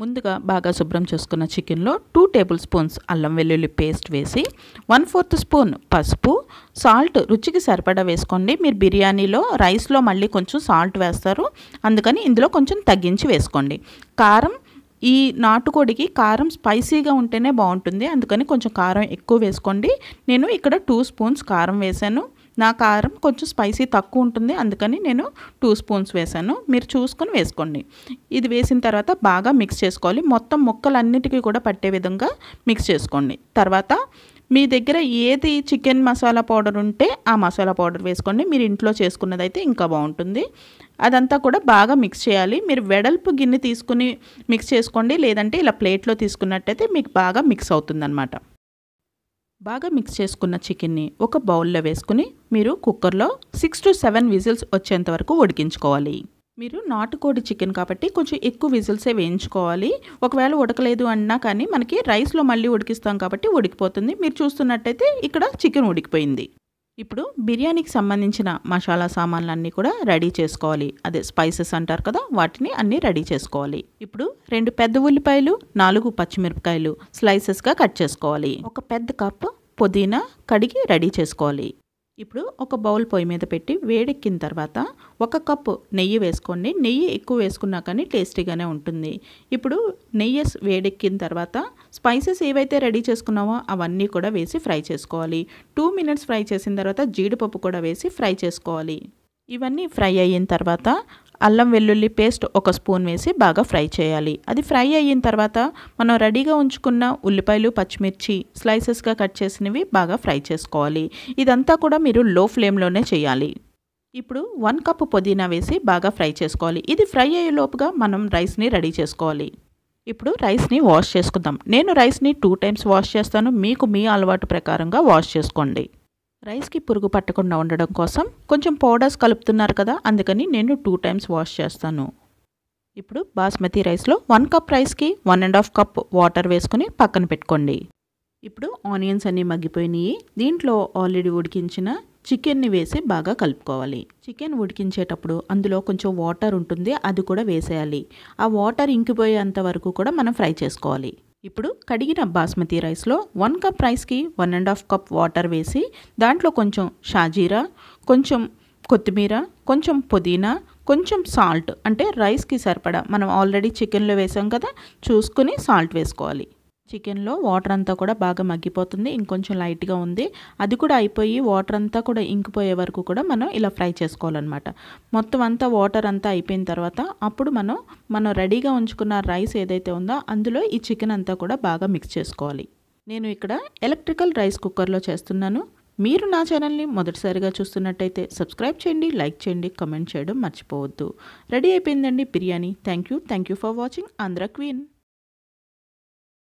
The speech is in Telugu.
ముందుగా బాగా శుభ్రం చేసుకున్న చికెన్లో టూ టేబుల్ స్పూన్స్ అల్లం వెల్లుల్లి పేస్ట్ వేసి వన్ ఫోర్త్ స్పూన్ పసుపు సాల్ట్ రుచికి సరిపడా వేసుకోండి మీరు బిర్యానీలో రైస్లో మళ్ళీ కొంచెం సాల్ట్ వేస్తారు అందుకని ఇందులో కొంచెం తగ్గించి వేసుకోండి కారం ఈ నాటుకోడికి కారం స్పైసీగా ఉంటేనే బాగుంటుంది అందుకని కొంచెం కారం ఎక్కువ వేసుకోండి నేను ఇక్కడ టూ స్పూన్స్ కారం వేశాను నా కారం కొంచెం స్పైసీ తక్కువ ఉంటుంది అందుకని నేను టూ స్పూన్స్ వేసాను మీరు చూసుకొని వేసుకోండి ఇది వేసిన తర్వాత బాగా మిక్స్ చేసుకోవాలి మొత్తం ముక్కలన్నిటికీ కూడా పట్టే విధంగా మిక్స్ చేసుకోండి తర్వాత మీ దగ్గర ఏది చికెన్ మసాలా పౌడర్ ఉంటే ఆ మసాలా పౌడర్ వేసుకోండి మీరు ఇంట్లో చేసుకున్నదైతే ఇంకా బాగుంటుంది అదంతా కూడా బాగా మిక్స్ చేయాలి మీరు వెడల్పు గిన్నె తీసుకుని మిక్స్ చేసుకోండి లేదంటే ఇలా ప్లేట్లో తీసుకున్నట్టయితే మీకు బాగా మిక్స్ అవుతుందన్నమాట బాగా మిక్స్ చేసుకున్న చికెన్ని ఒక బౌల్లో వేసుకుని మీరు కుక్కర్లో సిక్స్ టు సెవెన్ విజిల్స్ వచ్చేంత వరకు ఉడికించుకోవాలి మీరు నాటుకోడి చికెన్ కాబట్టి కొంచెం ఎక్కువ విజిల్సే వేయించుకోవాలి ఒకవేళ ఉడకలేదు అన్నా కానీ మనకి రైస్లో మళ్ళీ ఉడికిస్తాం కాబట్టి ఉడికిపోతుంది మీరు చూస్తున్నట్టయితే ఇక్కడ చికెన్ ఉడికిపోయింది ఇప్పుడు బిర్యానీకి సంబంధించిన మసాలా సామాన్లు అన్నీ కూడా రెడీ చేసుకోవాలి అదే స్పైసెస్ అంటారు కదా వాటిని అన్నీ రెడీ చేసుకోవాలి ఇప్పుడు రెండు పెద్ద ఉల్లిపాయలు నాలుగు పచ్చిమిరపకాయలు స్లైసెస్గా కట్ చేసుకోవాలి ఒక పెద్ద కప్పు పుదీనా కడిగి రెడీ చేసుకోవాలి ఇప్పుడు ఒక బౌల్ పొయ్యి మీద పెట్టి వేడెక్కిన తర్వాత ఒక కప్పు నెయ్యి వేసుకోండి నెయ్యి ఎక్కువ వేసుకున్నా కానీ టేస్టీగానే ఉంటుంది ఇప్పుడు నెయ్యి వేడెక్కిన తర్వాత స్పైసెస్ ఏవైతే రెడీ చేసుకున్నామో అవన్నీ కూడా వేసి ఫ్రై చేసుకోవాలి టూ మినిట్స్ ఫ్రై చేసిన తర్వాత జీడిపప్పు కూడా వేసి ఫ్రై చేసుకోవాలి ఇవన్నీ ఫ్రై అయిన తర్వాత అల్లం వెల్లుల్లి పేస్ట్ ఒక స్పూన్ వేసి బాగా ఫ్రై చేయాలి అది ఫ్రై అయిన తర్వాత మనం రెడీగా ఉంచుకున్న ఉల్లిపాయలు పచ్చిమిర్చి స్లైసెస్గా కట్ చేసినవి బాగా ఫ్రై చేసుకోవాలి ఇదంతా కూడా మీరు లో ఫ్లేమ్లోనే చేయాలి ఇప్పుడు వన్ కప్ పుదీనా వేసి బాగా ఫ్రై చేసుకోవాలి ఇది ఫ్రై అయ్యే లోపుగా మనం రైస్ని రెడీ చేసుకోవాలి ఇప్పుడు రైస్ని వాష్ చేసుకుందాం నేను రైస్ని టూ టైమ్స్ వాష్ చేస్తాను మీకు మీ అలవాటు ప్రకారంగా వాష్ చేసుకోండి రైస్కి పురుగు పట్టకుండా ఉండడం కోసం కొంచెం పౌడర్స్ కలుపుతున్నారు కదా అందుకని నేను టూ టైమ్స్ వాష్ చేస్తాను ఇప్పుడు బాస్మతి రైస్లో వన్ కప్ రైస్కి one and half cup water వేసుకుని పక్కన పెట్టుకోండి ఇప్పుడు ఆనియన్స్ అన్నీ మగ్గిపోయినాయి దీంట్లో ఆల్రెడీ ఉడికించిన చికెన్ని వేసి బాగా కలుపుకోవాలి చికెన్ ఉడికించేటప్పుడు అందులో కొంచెం వాటర్ ఉంటుంది అది కూడా వేసేయాలి ఆ వాటర్ ఇంకిపోయేంత వరకు కూడా మనం ఫ్రై చేసుకోవాలి ఇప్పుడు కడిగిన బాస్మతి రైస్లో వన్ కప్ రైస్కి one and half cup water వేసి దాంట్లో కొంచెం షాజీరా కొంచెం కొత్తిమీర కొంచెం పుదీనా కొంచెం సాల్ట్ అంటే రైస్కి సరిపడా మనం ఆల్రెడీ చికెన్లో వేసాం కదా చూసుకుని సాల్ట్ వేసుకోవాలి చికెన్లో వాటర్ అంతా కూడా బాగా మగ్గిపోతుంది ఇంకొంచెం లైట్గా ఉంది అది కూడా అయిపోయి వాటర్ అంతా కూడా ఇంకిపోయే వరకు కూడా మనం ఇలా ఫ్రై చేసుకోవాలన్నమాట మొత్తం అంతా వాటర్ అంతా అయిపోయిన తర్వాత అప్పుడు మనం మనం రెడీగా ఉంచుకున్న రైస్ ఏదైతే ఉందో అందులో ఈ చికెన్ అంతా కూడా బాగా మిక్స్ చేసుకోవాలి నేను ఇక్కడ ఎలక్ట్రికల్ రైస్ కుక్కర్లో చేస్తున్నాను మీరు నా ఛానల్ని మొదటిసారిగా చూస్తున్నట్టయితే సబ్స్క్రైబ్ చేయండి లైక్ చేయండి కమెంట్ చేయడం మర్చిపోవద్దు రెడీ అయిపోయిందండి biryani thank you thank you for watching Andhra queen